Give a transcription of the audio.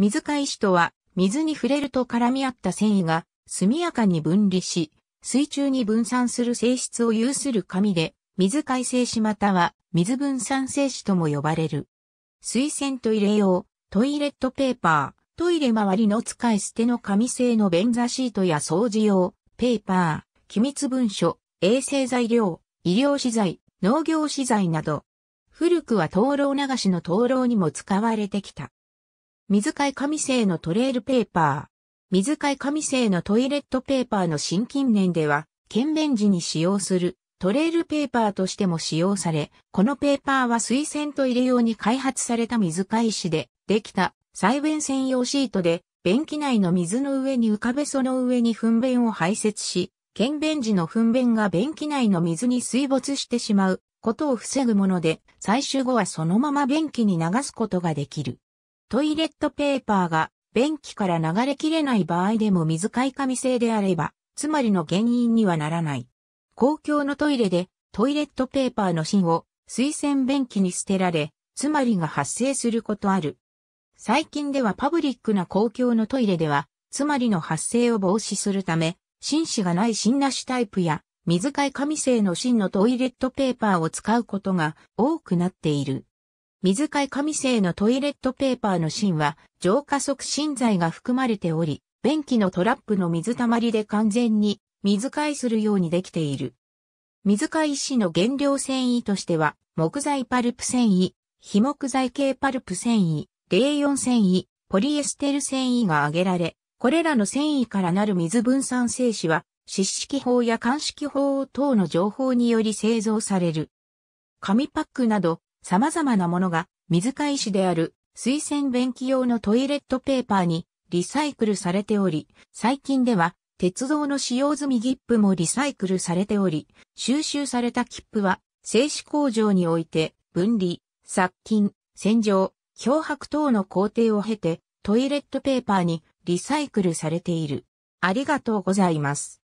水界しとは、水に触れると絡み合った繊維が速やかに分離し、水中に分散する性質を有する紙で、水解性紙または水分散性紙とも呼ばれる。水洗トイレ用、トイレットペーパー、トイレ周りの使い捨ての紙製の便座シートや掃除用、ペーパー、機密文書、衛生材料、医療資材、農業資材など、古くは灯籠流しの灯籠にも使われてきた。水替紙製のトレールペーパー。水替紙製のトイレットペーパーの新近年では、検便時に使用するトレールペーパーとしても使用され、このペーパーは水洗トイレ用に開発された水替紙でできた細便専用シートで、便器内の水の上に浮かべその上に糞便を排泄し、検便時の糞便が便器内の水に水没してしまうことを防ぐもので、採取後はそのまま便器に流すことができる。トイレットペーパーが便器から流れきれない場合でも水買い紙製であれば、つまりの原因にはならない。公共のトイレでトイレットペーパーの芯を水洗便器に捨てられ、つまりが発生することある。最近ではパブリックな公共のトイレでは、つまりの発生を防止するため、芯子がない芯なしタイプや、水替え紙製の芯のトイレットペーパーを使うことが多くなっている。水替紙製のトイレットペーパーの芯は浄化促進剤が含まれており、便器のトラップの水たまりで完全に水替するようにできている。水替紙の原料繊維としては、木材パルプ繊維、非木材系パルプ繊維、0四繊維、ポリエステル繊維が挙げられ、これらの繊維からなる水分散精子は、湿式法や乾式法等の情報により製造される。紙パックなど様々なものが水替しである水洗便器用のトイレットペーパーにリサイクルされており、最近では鉄道の使用済み切符もリサイクルされており、収集された切符は製紙工場において分離、殺菌、洗浄、漂白等の工程を経てトイレットペーパーにリサイクルされている。ありがとうございます。